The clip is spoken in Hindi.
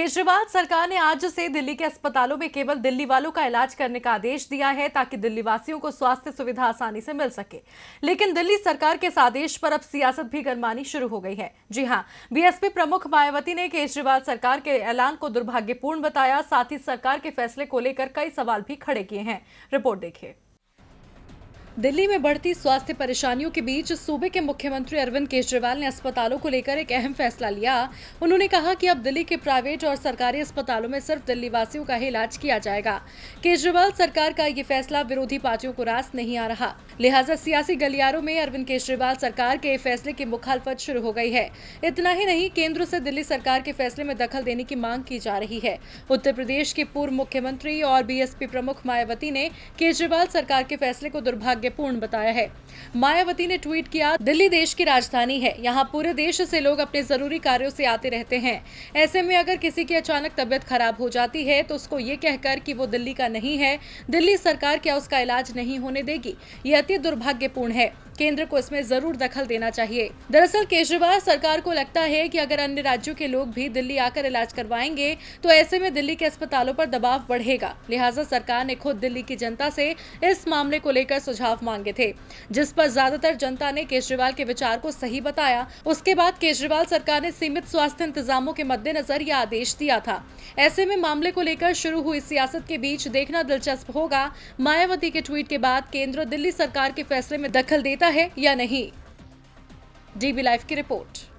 केजरीवाल सरकार ने आज से दिल्ली के अस्पतालों में केवल दिल्ली वालों का इलाज करने का आदेश दिया है ताकि दिल्ली वासियों को स्वास्थ्य सुविधा आसानी से मिल सके लेकिन दिल्ली सरकार के इस आदेश पर अब सियासत भी गरमानी शुरू हो गई है जी हां बीएसपी प्रमुख मायावती ने केजरीवाल सरकार के ऐलान को दुर्भाग्यपूर्ण बताया साथ ही सरकार के फैसले को लेकर कई सवाल भी खड़े किए हैं रिपोर्ट देखिए दिल्ली में बढ़ती स्वास्थ्य परेशानियों के बीच सूबे के मुख्यमंत्री अरविंद केजरीवाल ने अस्पतालों को लेकर एक अहम फैसला लिया उन्होंने कहा कि अब दिल्ली के प्राइवेट और सरकारी अस्पतालों में सिर्फ दिल्ली वासियों का ही इलाज किया जाएगा केजरीवाल सरकार का ये फैसला विरोधी पार्टियों को रास नहीं आ रहा लिहाजा सियासी गलियारों में अरविंद केजरीवाल सरकार के फैसले की मुखालफत शुरू हो गयी है इतना ही नहीं केंद्र ऐसी दिल्ली सरकार के फैसले में दखल देने की मांग की जा रही है उत्तर प्रदेश के पूर्व मुख्यमंत्री और बी प्रमुख मायावती ने केजरीवाल सरकार के फैसले को दुर्भाग्य दुर्भाग्यपूर्ण बताया है मायावती ने ट्वीट किया दिल्ली देश की राजधानी है यहाँ पूरे देश से लोग अपने जरूरी कार्यों से आते रहते हैं ऐसे में अगर किसी की अचानक तबियत खराब हो जाती है तो उसको ये कहकर कि वो दिल्ली का नहीं है दिल्ली सरकार क्या उसका इलाज नहीं होने देगी ये अति दुर्भाग्यपूर्ण है केंद्र को इसमें जरूर दखल देना चाहिए दरअसल केजरीवाल सरकार को लगता है कि अगर अन्य राज्यों के लोग भी दिल्ली आकर इलाज करवाएंगे तो ऐसे में दिल्ली के अस्पतालों पर दबाव बढ़ेगा लिहाजा सरकार ने खुद दिल्ली की जनता से इस मामले को लेकर सुझाव सुझाव मांगे थे जिस पर ज्यादातर जनता ने केजरीवाल के विचार को सही बताया उसके बाद केजरीवाल सरकार ने सीमित स्वास्थ्य इंतजामों के मद्देनजर यह आदेश दिया था ऐसे में मामले को लेकर शुरू हुई सियासत के बीच देखना दिलचस्प होगा मायावती के ट्वीट के बाद केंद्र दिल्ली सरकार के फैसले में दखल देता है या नहीं डीबी लाइव की रिपोर्ट